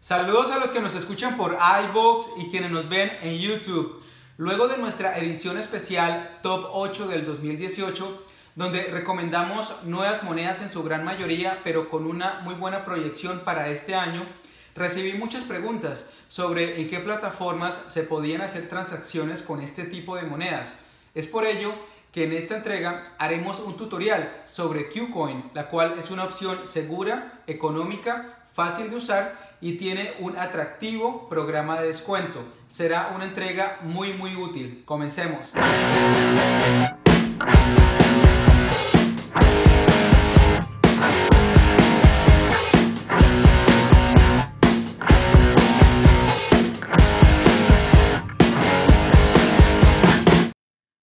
Saludos a los que nos escuchan por iVoox y quienes nos ven en YouTube. Luego de nuestra edición especial Top 8 del 2018, donde recomendamos nuevas monedas en su gran mayoría, pero con una muy buena proyección para este año, recibí muchas preguntas sobre en qué plataformas se podían hacer transacciones con este tipo de monedas. Es por ello que en esta entrega haremos un tutorial sobre Qcoin, la cual es una opción segura, económica, fácil de usar y tiene un atractivo programa de descuento. Será una entrega muy muy útil. Comencemos.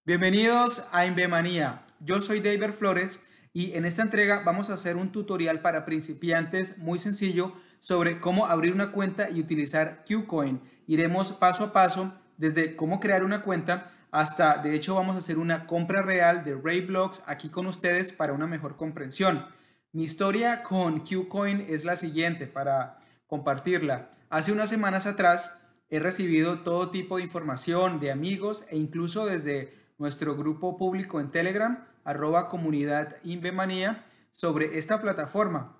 Bienvenidos a Invemanía. Yo soy David Flores y en esta entrega vamos a hacer un tutorial para principiantes muy sencillo sobre cómo abrir una cuenta y utilizar Qcoin. Iremos paso a paso desde cómo crear una cuenta hasta, de hecho, vamos a hacer una compra real de Rayblocks aquí con ustedes para una mejor comprensión. Mi historia con Qcoin es la siguiente para compartirla. Hace unas semanas atrás he recibido todo tipo de información de amigos e incluso desde nuestro grupo público en Telegram, arroba comunidad Invemanía, sobre esta plataforma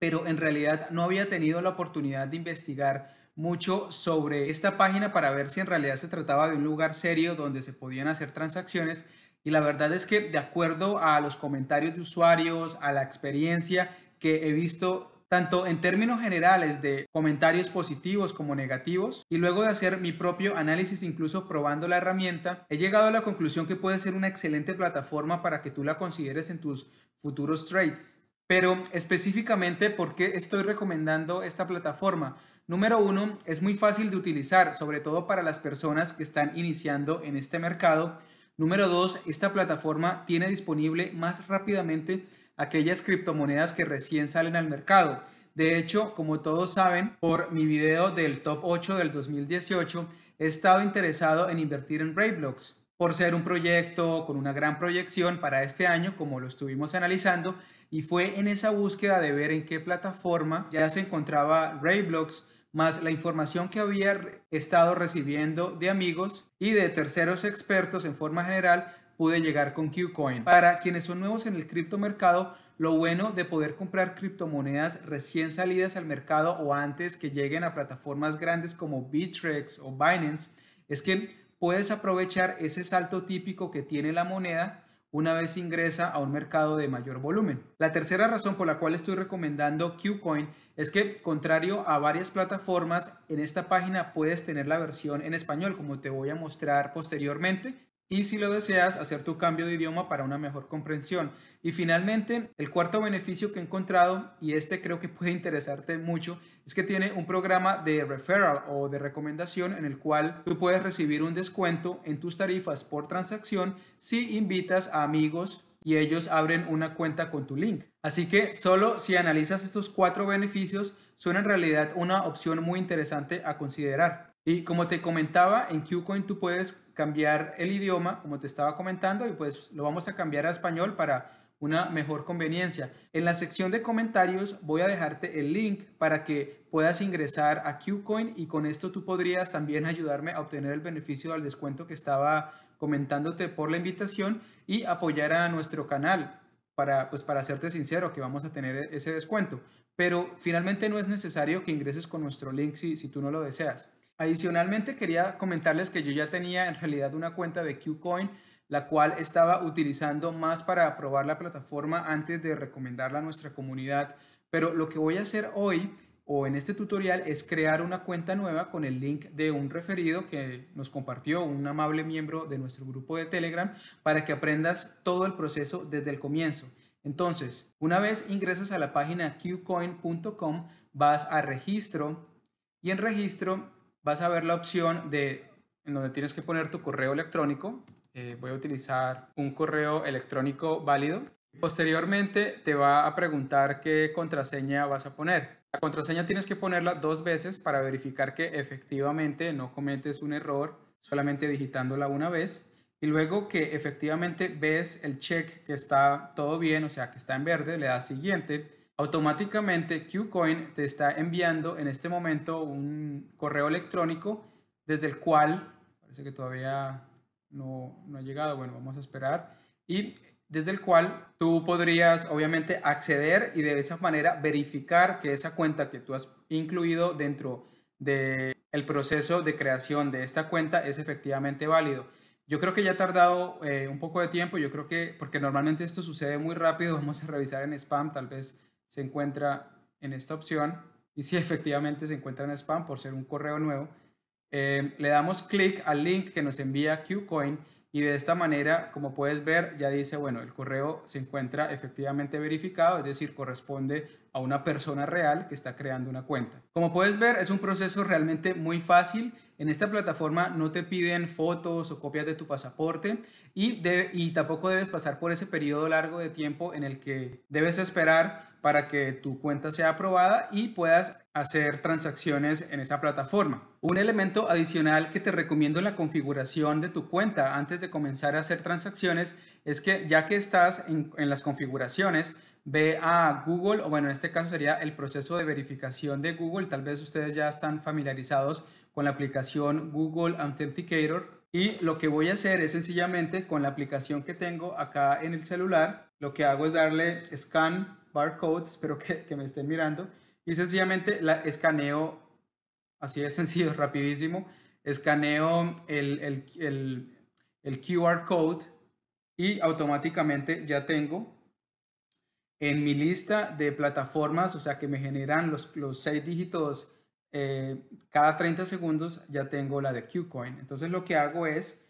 pero en realidad no había tenido la oportunidad de investigar mucho sobre esta página para ver si en realidad se trataba de un lugar serio donde se podían hacer transacciones. Y la verdad es que de acuerdo a los comentarios de usuarios, a la experiencia que he visto tanto en términos generales de comentarios positivos como negativos, y luego de hacer mi propio análisis incluso probando la herramienta, he llegado a la conclusión que puede ser una excelente plataforma para que tú la consideres en tus futuros trades. Pero específicamente, ¿por qué estoy recomendando esta plataforma? Número uno, es muy fácil de utilizar, sobre todo para las personas que están iniciando en este mercado. Número dos, esta plataforma tiene disponible más rápidamente aquellas criptomonedas que recién salen al mercado. De hecho, como todos saben, por mi video del top 8 del 2018, he estado interesado en invertir en Rayblocks por ser un proyecto con una gran proyección para este año, como lo estuvimos analizando, y fue en esa búsqueda de ver en qué plataforma ya se encontraba RayBlocks más la información que había estado recibiendo de amigos y de terceros expertos en forma general, pude llegar con Qcoin. Para quienes son nuevos en el criptomercado, lo bueno de poder comprar criptomonedas recién salidas al mercado o antes que lleguen a plataformas grandes como Bitrex o Binance es que puedes aprovechar ese salto típico que tiene la moneda una vez ingresa a un mercado de mayor volumen. La tercera razón por la cual estoy recomendando Qcoin es que, contrario a varias plataformas, en esta página puedes tener la versión en español, como te voy a mostrar posteriormente y si lo deseas, hacer tu cambio de idioma para una mejor comprensión. Y finalmente, el cuarto beneficio que he encontrado, y este creo que puede interesarte mucho, es que tiene un programa de referral o de recomendación en el cual tú puedes recibir un descuento en tus tarifas por transacción si invitas a amigos y ellos abren una cuenta con tu link. Así que solo si analizas estos cuatro beneficios, son en realidad una opción muy interesante a considerar. Y como te comentaba, en Qcoin tú puedes cambiar el idioma, como te estaba comentando, y pues lo vamos a cambiar a español para una mejor conveniencia. En la sección de comentarios voy a dejarte el link para que puedas ingresar a Qcoin y con esto tú podrías también ayudarme a obtener el beneficio del descuento que estaba comentándote por la invitación y apoyar a nuestro canal para, pues para serte sincero, que vamos a tener ese descuento. Pero finalmente no es necesario que ingreses con nuestro link si, si tú no lo deseas. Adicionalmente, quería comentarles que yo ya tenía en realidad una cuenta de Qcoin, la cual estaba utilizando más para probar la plataforma antes de recomendarla a nuestra comunidad. Pero lo que voy a hacer hoy o en este tutorial es crear una cuenta nueva con el link de un referido que nos compartió un amable miembro de nuestro grupo de Telegram para que aprendas todo el proceso desde el comienzo. Entonces, una vez ingresas a la página qcoin.com, vas a registro y en registro vas a ver la opción de en donde tienes que poner tu correo electrónico. Eh, voy a utilizar un correo electrónico válido. Posteriormente te va a preguntar qué contraseña vas a poner. La contraseña tienes que ponerla dos veces para verificar que efectivamente no cometes un error solamente digitándola una vez y luego que efectivamente ves el check que está todo bien, o sea que está en verde, le das siguiente automáticamente Qcoin te está enviando en este momento un correo electrónico desde el cual, parece que todavía no, no ha llegado, bueno, vamos a esperar, y desde el cual tú podrías obviamente acceder y de esa manera verificar que esa cuenta que tú has incluido dentro del el proceso de creación de esta cuenta es efectivamente válido. Yo creo que ya ha tardado eh, un poco de tiempo, yo creo que, porque normalmente esto sucede muy rápido, vamos a revisar en spam, tal vez se encuentra en esta opción y si efectivamente se encuentra en spam por ser un correo nuevo, eh, le damos clic al link que nos envía Qcoin y de esta manera, como puedes ver, ya dice, bueno, el correo se encuentra efectivamente verificado, es decir, corresponde a una persona real que está creando una cuenta. Como puedes ver, es un proceso realmente muy fácil en esta plataforma no te piden fotos o copias de tu pasaporte y, tampoco debes pasar por ese periodo largo de tiempo en el que debes esperar para que tu cuenta sea aprobada y puedas hacer transacciones en esa plataforma. Un elemento adicional que te recomiendo en la configuración de tu cuenta antes de comenzar a hacer transacciones es que ya que estás en, en las configuraciones, ve a Google, o bueno, en este caso sería el proceso de verificación de Google, tal vez ustedes ya están familiarizados con la aplicación Google Authenticator. Y lo que voy a hacer es sencillamente con la aplicación que tengo acá en el celular, lo que hago es darle scan barcode, espero que, me estén mirando, y sencillamente la escaneo, así de sencillo, rapidísimo, escaneo el, QR code y automáticamente ya tengo en mi lista de plataformas, o sea que me generan los, los seis dígitos eh, cada 30 segundos ya tengo la de Qcoin. Entonces lo que hago es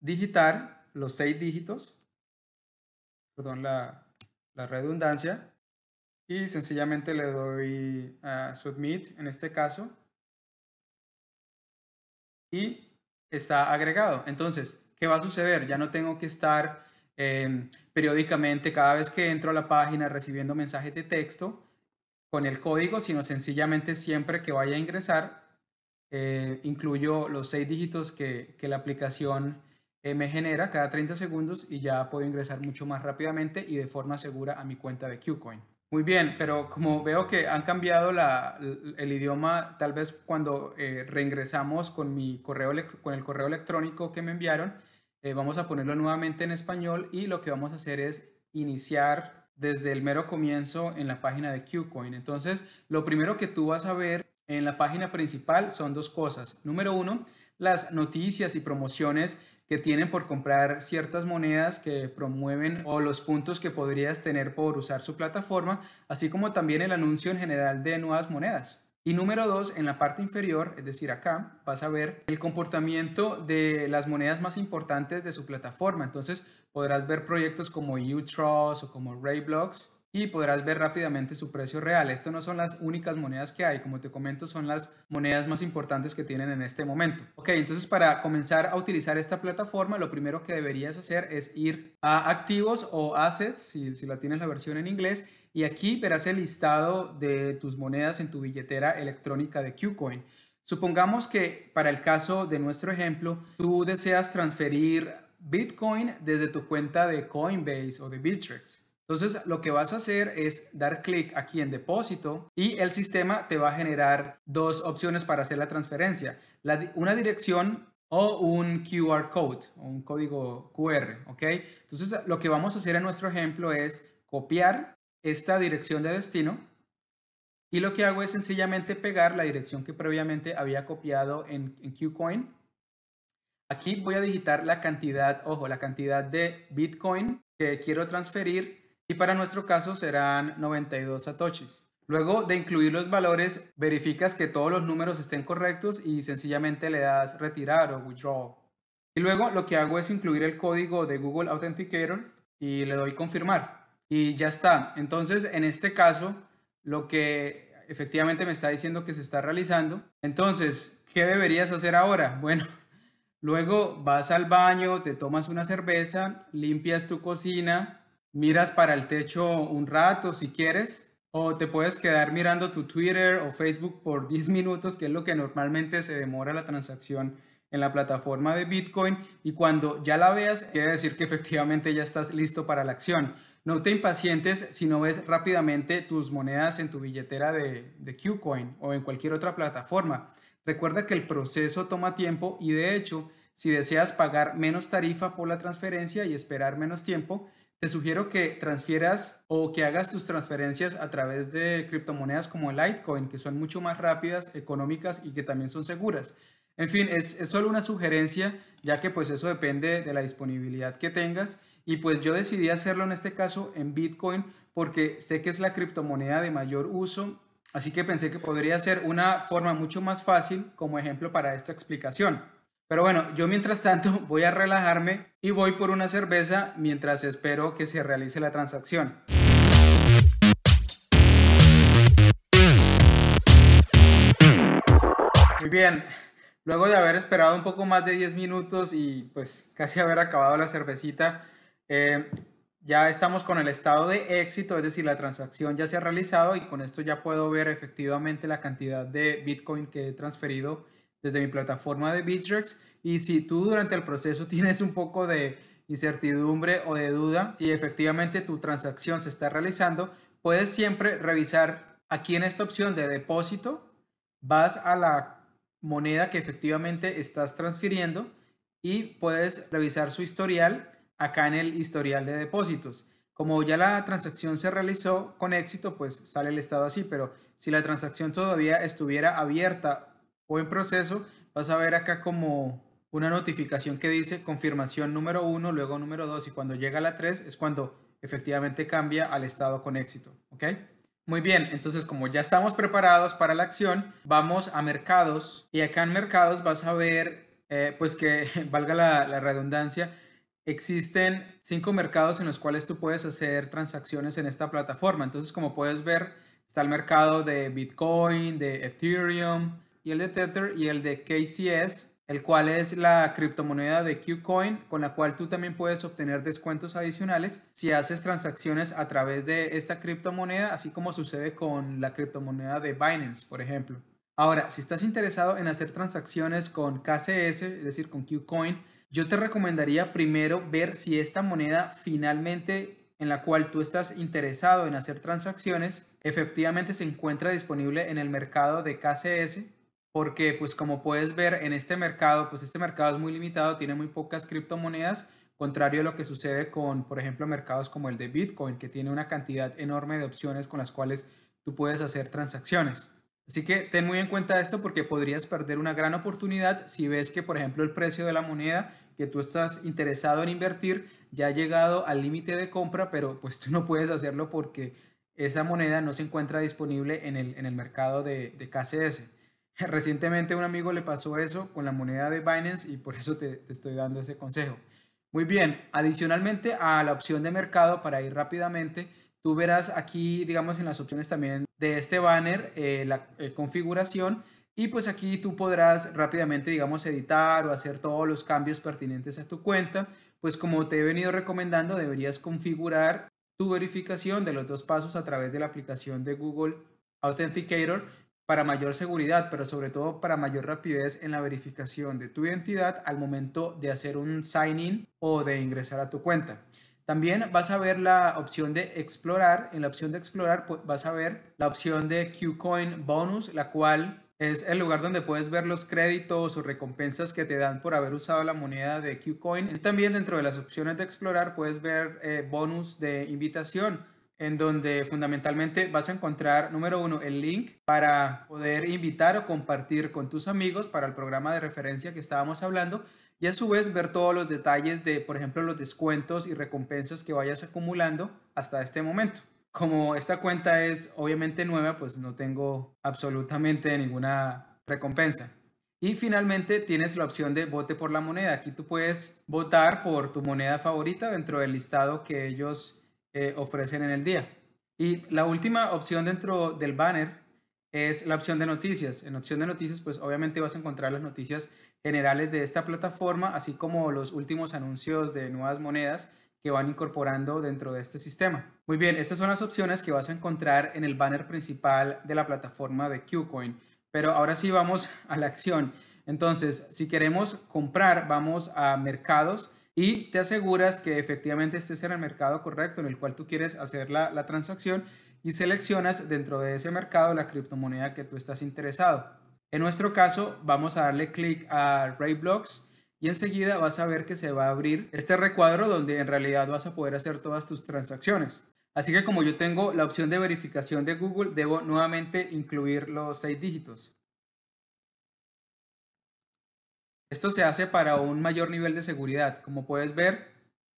digitar los 6 dígitos, perdón la, redundancia, y sencillamente le doy a submit en este caso y está agregado. Entonces, ¿qué va a suceder? Ya no tengo que estar eh, periódicamente cada vez que entro a la página recibiendo mensajes de texto con el código, sino sencillamente siempre que vaya a ingresar, eh, incluyo los seis dígitos que, la aplicación eh, me genera cada 30 segundos y ya puedo ingresar mucho más rápidamente y de forma segura a mi cuenta de Qcoin. Muy bien, pero como veo que han cambiado el idioma, tal vez cuando eh, reingresamos con, mi correo, con el correo electrónico que me enviaron, vamos a ponerlo nuevamente en español y lo que vamos a hacer es iniciar desde el mero comienzo en la página de Qcoin. Entonces, lo primero que tú vas a ver en la página principal son dos cosas. Número uno, las noticias y promociones que tienen por comprar ciertas monedas que promueven o los puntos que podrías tener por usar su plataforma, así como también el anuncio en general de nuevas monedas. Y número dos, en la parte inferior, es decir, acá, vas a ver el comportamiento de las monedas más importantes de su plataforma. Entonces, podrás ver proyectos como Utrust o como Rayblocks y podrás ver rápidamente su precio real. Estas no son las únicas monedas que hay, como te comento, son las monedas más importantes que tienen en este momento. Ok, entonces para comenzar a utilizar esta plataforma, lo primero que deberías hacer es ir a activos o assets, si, si la tienes la versión en inglés, y aquí verás el listado de tus monedas en tu billetera electrónica de Qcoin. Supongamos que para el caso de nuestro ejemplo, tú deseas transferir Bitcoin desde tu cuenta de Coinbase o de Bittrex. Entonces lo que vas a hacer es dar clic aquí en depósito y el sistema te va a generar dos opciones para hacer la transferencia. una dirección o un QR code un código QR, ¿ok? Entonces lo que vamos a hacer en nuestro ejemplo es copiar esta dirección de destino y lo que hago es sencillamente pegar la dirección que previamente había copiado en, en Qcoin. Aquí voy a digitar la cantidad, ojo, la cantidad de Bitcoin que quiero transferir y para nuestro caso serán 92 satoshis. Luego de incluir los valores, verificas que todos los números estén correctos y sencillamente le das retirar o withdraw. Y luego lo que hago es incluir el código de Google Authenticator y le doy confirmar y ya está. Entonces, en este caso, lo que efectivamente me está diciendo que se está realizando. Entonces, ¿qué deberías hacer ahora? Bueno, luego vas al baño, te tomas una cerveza, limpias tu cocina, miras para el techo un rato si quieres, o te puedes quedar mirando tu Twitter o Facebook por 10 minutos, que es lo que normalmente se demora la transacción en la plataforma de Bitcoin, y cuando ya la veas, quiere decir que efectivamente ya estás listo para la acción. No te impacientes si no ves rápidamente tus monedas en tu billetera de, Qcoin o en cualquier otra plataforma. Recuerda que el proceso toma tiempo y de hecho, si deseas pagar menos tarifa por la transferencia y esperar menos tiempo, te sugiero que transfieras o que hagas tus transferencias a través de criptomonedas como Litecoin, que son mucho más rápidas, económicas y que también son seguras. En fin, es, es solo una sugerencia, ya que pues eso depende de la disponibilidad que tengas y pues yo decidí hacerlo en este caso en Bitcoin porque sé que es la criptomoneda de mayor uso, así que pensé que podría ser una forma mucho más fácil como ejemplo para esta explicación. Pero bueno, yo mientras tanto voy a relajarme y voy por una cerveza mientras espero que se realice la transacción. Muy bien, luego de haber esperado un poco más de 10 minutos y pues casi haber acabado la cervecita, eh, ya estamos con el estado de éxito, es decir, la transacción ya se ha realizado y con esto ya puedo ver efectivamente la cantidad de Bitcoin que he transferido desde mi plataforma de Bitrex Y si tú durante el proceso tienes un poco de incertidumbre o de duda, si efectivamente tu transacción se está realizando, puedes siempre revisar aquí en esta opción de depósito, vas a la moneda que efectivamente estás transfiriendo y puedes revisar su historial acá en el historial de depósitos. Como ya la transacción se realizó con éxito, pues sale el estado así, pero si la transacción todavía estuviera abierta o en proceso, vas a ver acá como una notificación que dice confirmación número 1, luego número 2 y cuando llega la 3 es cuando efectivamente cambia al estado con éxito, okay Muy bien, entonces como ya estamos preparados para la acción, vamos a mercados y acá en mercados vas a ver, eh, pues que valga la, la redundancia, Existen cinco mercados en los cuales tú puedes hacer transacciones en esta plataforma. Entonces, como puedes ver, está el mercado de Bitcoin, de Ethereum y el de Tether y el de KCS, el cual es la criptomoneda de Qcoin, con la cual tú también puedes obtener descuentos adicionales si haces transacciones a través de esta criptomoneda, así como sucede con la criptomoneda de Binance, por ejemplo. Ahora, si estás interesado en hacer transacciones con KCS, es decir, con Qcoin, yo te recomendaría primero ver si esta moneda finalmente en la cual tú estás interesado en hacer transacciones efectivamente se encuentra disponible en el mercado de KCS porque pues como puedes ver en este mercado pues este mercado es muy limitado tiene muy pocas criptomonedas contrario a lo que sucede con por ejemplo mercados como el de Bitcoin que tiene una cantidad enorme de opciones con las cuales tú puedes hacer transacciones Así que ten muy en cuenta esto porque podrías perder una gran oportunidad si ves que, por ejemplo, el precio de la moneda que tú estás interesado en invertir ya ha llegado al límite de compra, pero pues tú no puedes hacerlo porque esa moneda no se encuentra disponible en el, en el mercado de, de, KCS. Recientemente un amigo le pasó eso con la moneda de Binance y por eso te, te estoy dando ese consejo. Muy bien, adicionalmente a la opción de mercado, para ir rápidamente, tú verás aquí, digamos, en las opciones también de este banner, eh, la eh, configuración, y pues aquí tú podrás rápidamente, digamos, editar o hacer todos los cambios pertinentes a tu cuenta. Pues como te he venido recomendando, deberías configurar tu verificación de los dos pasos a través de la aplicación de Google Authenticator para mayor seguridad, pero sobre todo para mayor rapidez en la verificación de tu identidad al momento de hacer un sign-in o de ingresar a tu cuenta. También vas a ver la opción de explorar. En la opción de explorar pues, vas a ver la opción de Qcoin Bonus, la cual es el lugar donde puedes ver los créditos o recompensas que te dan por haber usado la moneda de Qcoin. También dentro de las opciones de explorar puedes ver eh, bonus de invitación en donde fundamentalmente vas a encontrar, número uno, el link para poder invitar o compartir con tus amigos para el programa de referencia que estábamos hablando y a su vez ver todos los detalles de, por ejemplo, los descuentos y recompensas que vayas acumulando hasta este momento. Como esta cuenta es obviamente nueva, pues no tengo absolutamente ninguna recompensa. Y finalmente tienes la opción de vote por la moneda. Aquí tú puedes votar por tu moneda favorita dentro del listado que ellos eh, ofrecen en el día. Y la última opción dentro del banner es la opción de noticias. En opción de noticias, pues obviamente vas a encontrar las noticias generales de esta plataforma, así como los últimos anuncios de nuevas monedas que van incorporando dentro de este sistema. Muy bien, estas son las opciones que vas a encontrar en el banner principal de la plataforma de Qcoin. Pero ahora sí vamos a la acción. Entonces, si queremos comprar, vamos a mercados y te aseguras que efectivamente estés en el mercado correcto en el cual tú quieres hacer la transacción y seleccionas dentro de ese mercado la criptomoneda que tú estás interesado. En nuestro caso, vamos a darle clic a RayBlocks y enseguida vas a ver que se va a abrir este recuadro donde en realidad vas a poder hacer todas tus transacciones. Así que como yo tengo la opción de verificación de Google, debo nuevamente incluir los seis dígitos. Esto se hace para un mayor nivel de seguridad. Como puedes ver,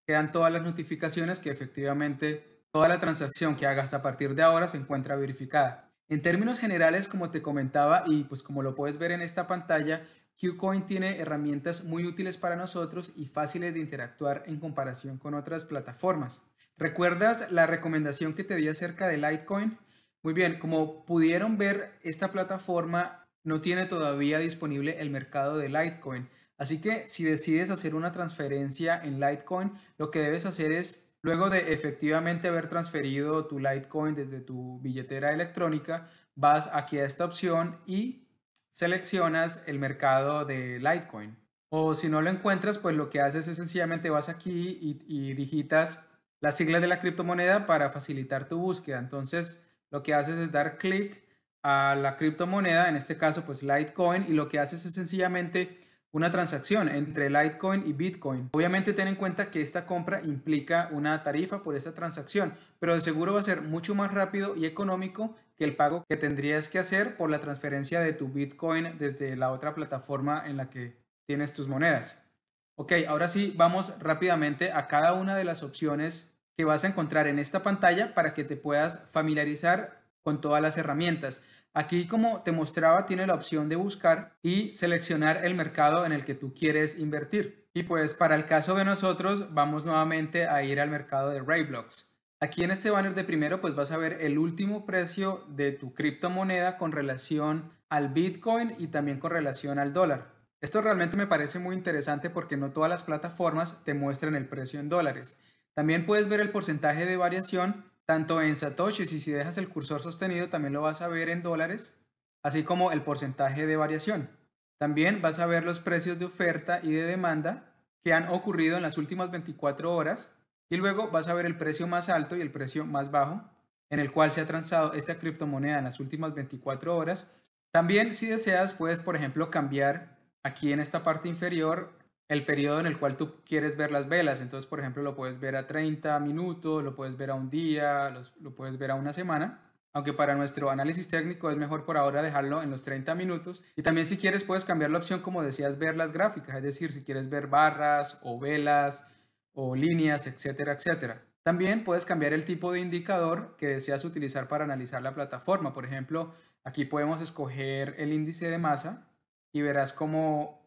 quedan todas las notificaciones que efectivamente toda la transacción que hagas a partir de ahora se encuentra verificada. En términos generales, como te comentaba y pues como lo puedes ver en esta pantalla, Qcoin tiene herramientas muy útiles para nosotros y fáciles de interactuar en comparación con otras plataformas. ¿Recuerdas la recomendación que te di acerca de Litecoin? Muy bien, como pudieron ver, esta plataforma no tiene todavía disponible el mercado de Litecoin. Así que si decides hacer una transferencia en Litecoin, lo que debes hacer es Luego de efectivamente haber transferido tu Litecoin desde tu billetera electrónica, vas aquí a esta opción y seleccionas el mercado de Litecoin. O si no lo encuentras, pues lo que haces es sencillamente vas aquí y, digitas las siglas de la criptomoneda para facilitar tu búsqueda. Entonces, lo que haces es dar clic a la criptomoneda, en este caso pues Litecoin, y lo que haces es sencillamente una transacción entre Litecoin y Bitcoin. Obviamente ten en cuenta que esta compra implica una tarifa por esa transacción, pero de seguro va a ser mucho más rápido y económico que el pago que tendrías que hacer por la transferencia de tu Bitcoin desde la otra plataforma en la que tienes tus monedas. Ok, ahora sí vamos rápidamente a cada una de las opciones que vas a encontrar en esta pantalla para que te puedas familiarizar con todas las herramientas. Aquí, como te mostraba, tiene la opción de buscar y seleccionar el mercado en el que tú quieres invertir. Y pues para el caso de nosotros, vamos nuevamente a ir al mercado de Rayblocks. Aquí en este banner de primero, pues vas a ver el último precio de tu criptomoneda con relación al Bitcoin y también con relación al dólar. Esto realmente me parece muy interesante porque no todas las plataformas te muestran el precio en dólares. También puedes ver el porcentaje de variación tanto en satoshi y si dejas el cursor sostenido también lo vas a ver en dólares, así como el porcentaje de variación. También vas a ver los precios de oferta y de demanda que han ocurrido en las últimas 24 horas y luego vas a ver el precio más alto y el precio más bajo en el cual se ha transado esta criptomoneda en las últimas 24 horas. También si deseas puedes, por ejemplo, cambiar aquí en esta parte inferior el periodo en el cual tú quieres ver las velas. Entonces, por ejemplo, lo puedes ver a 30 minutos, lo puedes ver a un día, lo puedes ver a una semana. Aunque para nuestro análisis técnico es mejor por ahora dejarlo en los 30 minutos. Y también si quieres puedes cambiar la opción, como decías, ver las gráficas. Es decir, si quieres ver barras o velas o líneas, etcétera, etcétera. También puedes cambiar el tipo de indicador que deseas utilizar para analizar la plataforma. Por ejemplo, aquí podemos escoger el índice de masa y verás como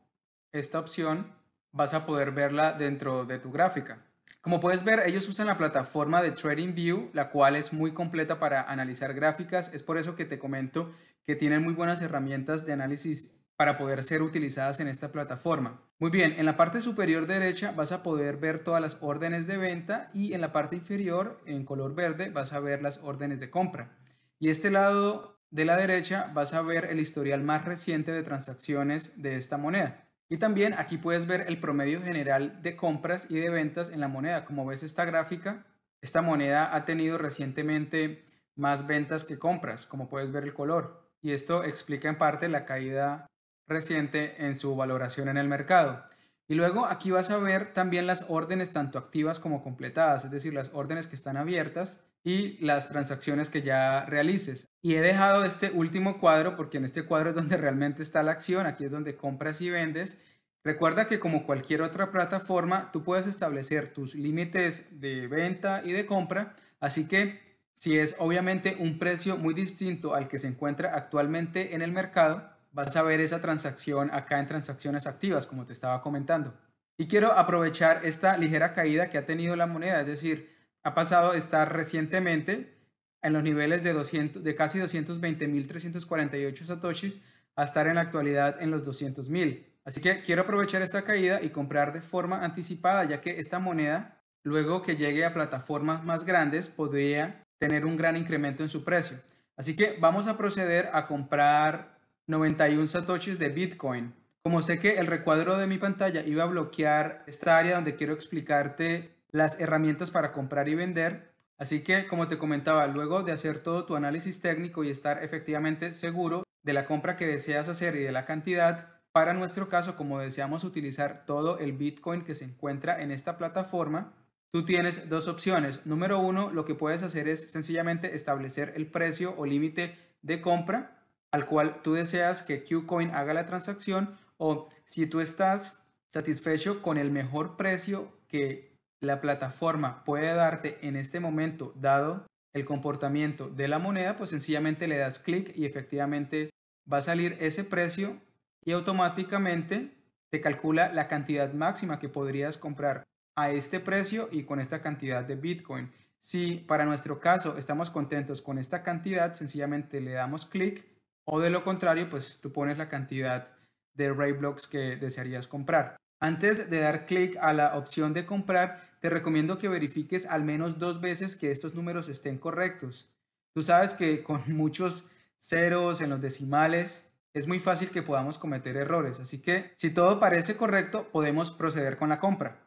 esta opción vas a poder verla dentro de tu gráfica. Como puedes ver, ellos usan la plataforma de TradingView, la cual es muy completa para analizar gráficas. Es por eso que te comento que tienen muy buenas herramientas de análisis para poder ser utilizadas en esta plataforma. Muy bien, en la parte superior derecha vas a poder ver todas las órdenes de venta y en la parte inferior, en color verde, vas a ver las órdenes de compra. Y este lado de la derecha vas a ver el historial más reciente de transacciones de esta moneda. Y también aquí puedes ver el promedio general de compras y de ventas en la moneda. Como ves esta gráfica, esta moneda ha tenido recientemente más ventas que compras, como puedes ver el color. Y esto explica en parte la caída reciente en su valoración en el mercado. Y luego aquí vas a ver también las órdenes tanto activas como completadas, es decir, las órdenes que están abiertas y las transacciones que ya realices. Y he dejado este último cuadro porque en este cuadro es donde realmente está la acción, aquí es donde compras y vendes. Recuerda que como cualquier otra plataforma, tú puedes establecer tus límites de venta y de compra, así que si es obviamente un precio muy distinto al que se encuentra actualmente en el mercado, vas a ver esa transacción acá en transacciones activas, como te estaba comentando. Y quiero aprovechar esta ligera caída que ha tenido la moneda, es decir, ha pasado de estar recientemente en los niveles de, 200, de casi 220.348 satoshis a estar en la actualidad en los 200.000. Así que quiero aprovechar esta caída y comprar de forma anticipada, ya que esta moneda, luego que llegue a plataformas más grandes, podría tener un gran incremento en su precio. Así que vamos a proceder a comprar 91 satoshis de Bitcoin. Como sé que el recuadro de mi pantalla iba a bloquear esta área donde quiero explicarte las herramientas para comprar y vender. Así que, como te comentaba, luego de hacer todo tu análisis técnico y estar efectivamente seguro de la compra que deseas hacer y de la cantidad, para nuestro caso, como deseamos utilizar todo el Bitcoin que se encuentra en esta plataforma, tú tienes dos opciones. Número uno, lo que puedes hacer es sencillamente establecer el precio o límite de compra al cual tú deseas que Qcoin haga la transacción o si tú estás satisfecho con el mejor precio que la plataforma puede darte en este momento, dado el comportamiento de la moneda, pues sencillamente le das clic y efectivamente va a salir ese precio y automáticamente te calcula la cantidad máxima que podrías comprar a este precio y con esta cantidad de Bitcoin. Si para nuestro caso estamos contentos con esta cantidad, sencillamente le damos clic o de lo contrario, pues tú pones la cantidad de Rayblocks que desearías comprar. Antes de dar clic a la opción de comprar, te recomiendo que verifiques al menos dos veces que estos números estén correctos. Tú sabes que con muchos ceros en los decimales es muy fácil que podamos cometer errores, así que si todo parece correcto, podemos proceder con la compra.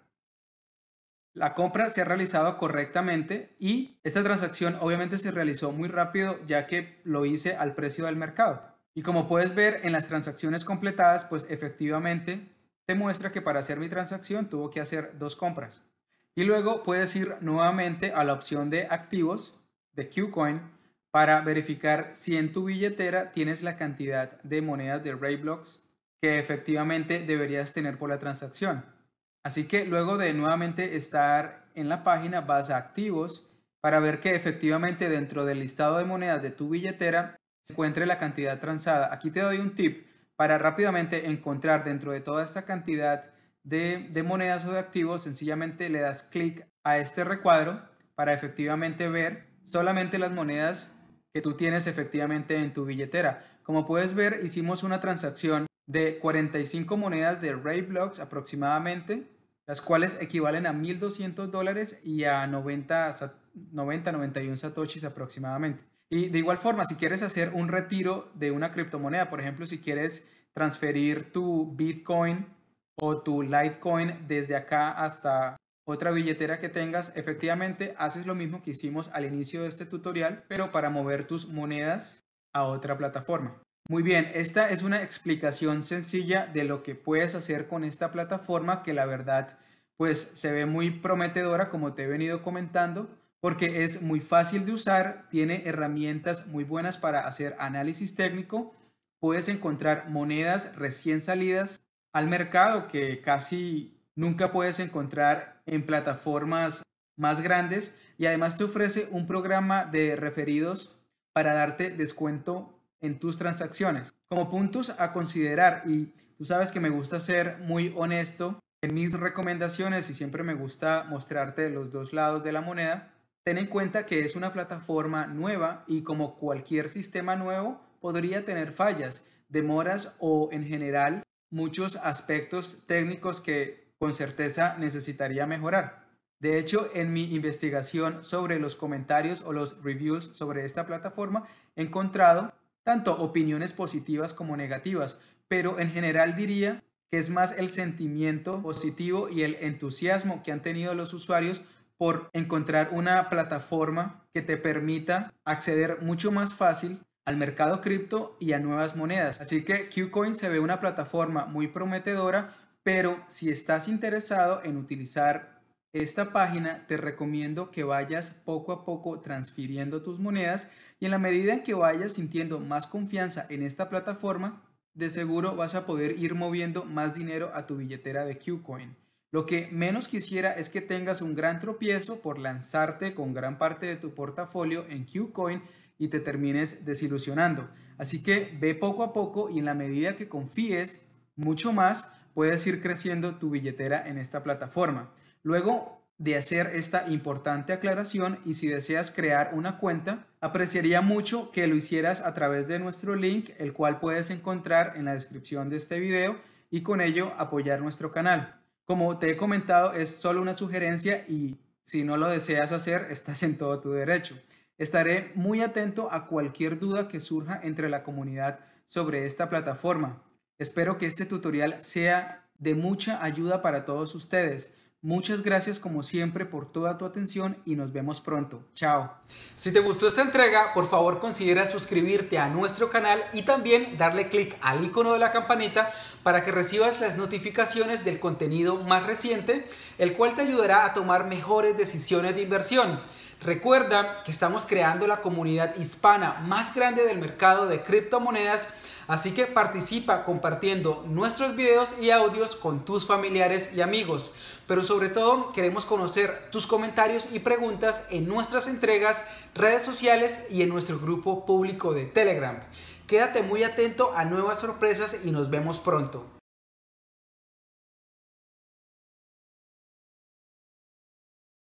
La compra se ha realizado correctamente y esta transacción obviamente se realizó muy rápido ya que lo hice al precio del mercado. Y como puedes ver en las transacciones completadas, pues efectivamente te muestra que para hacer mi transacción tuvo que hacer dos compras. Y luego puedes ir nuevamente a la opción de activos de Qcoin para verificar si en tu billetera tienes la cantidad de monedas de Rayblocks que efectivamente deberías tener por la transacción. Así que luego de nuevamente estar en la página vas a activos para ver que efectivamente dentro del listado de monedas de tu billetera se encuentre la cantidad transada. Aquí te doy un tip para rápidamente encontrar dentro de toda esta cantidad de, monedas o de activos, sencillamente le das clic a este recuadro para efectivamente ver solamente las monedas que tú tienes efectivamente en tu billetera. Como puedes ver, hicimos una transacción de 45 monedas de Rayblocks aproximadamente, las cuales equivalen a 1.200 dólares y a 90, 90, 91 satoshis aproximadamente. Y de igual forma, si quieres hacer un retiro de una criptomoneda, por ejemplo, si quieres transferir tu Bitcoin o tu Litecoin desde acá hasta otra billetera que tengas, efectivamente haces lo mismo que hicimos al inicio de este tutorial, pero para mover tus monedas a otra plataforma. Muy bien, esta es una explicación sencilla de lo que puedes hacer con esta plataforma que la verdad pues se ve muy prometedora como te he venido comentando porque es muy fácil de usar, tiene herramientas muy buenas para hacer análisis técnico, puedes encontrar monedas recién salidas al mercado que casi nunca puedes encontrar en plataformas más grandes y además te ofrece un programa de referidos para darte descuento en tus transacciones. Como puntos a considerar, y tú sabes que me gusta ser muy honesto en mis recomendaciones y siempre me gusta mostrarte los dos lados de la moneda, Ten en cuenta que es una plataforma nueva y como cualquier sistema nuevo podría tener fallas, demoras o en general muchos aspectos técnicos que con certeza necesitaría mejorar. De hecho, en mi investigación sobre los comentarios o los reviews sobre esta plataforma he encontrado tanto opiniones positivas como negativas, pero en general diría que es más el sentimiento positivo y el entusiasmo que han tenido los usuarios por encontrar una plataforma que te permita acceder mucho más fácil al mercado cripto y a nuevas monedas. Así que Qcoin se ve una plataforma muy prometedora, pero si estás interesado en utilizar esta página, te recomiendo que vayas poco a poco transfiriendo tus monedas y en la medida en que vayas sintiendo más confianza en esta plataforma, de seguro vas a poder ir moviendo más dinero a tu billetera de Qcoin. Lo que menos quisiera es que tengas un gran tropiezo por lanzarte con gran parte de tu portafolio en Qcoin y te termines desilusionando. Así que ve poco a poco y en la medida que confíes mucho más, puedes ir creciendo tu billetera en esta plataforma. Luego de hacer esta importante aclaración y si deseas crear una cuenta, apreciaría mucho que lo hicieras a través de nuestro link, el cual puedes encontrar en la descripción de este video y con ello apoyar nuestro canal. Como te he comentado, es solo una sugerencia y si no lo deseas hacer, estás en todo tu derecho. Estaré muy atento a cualquier duda que surja entre la comunidad sobre esta plataforma. Espero que este tutorial sea de mucha ayuda para todos ustedes. Muchas gracias como siempre por toda tu atención y nos vemos pronto. Chao. Si te gustó esta entrega, por favor considera suscribirte a nuestro canal y también darle clic al icono de la campanita para que recibas las notificaciones del contenido más reciente, el cual te ayudará a tomar mejores decisiones de inversión. Recuerda que estamos creando la comunidad hispana más grande del mercado de criptomonedas Así que participa compartiendo nuestros videos y audios con tus familiares y amigos. Pero sobre todo queremos conocer tus comentarios y preguntas en nuestras entregas, redes sociales y en nuestro grupo público de Telegram. Quédate muy atento a nuevas sorpresas y nos vemos pronto.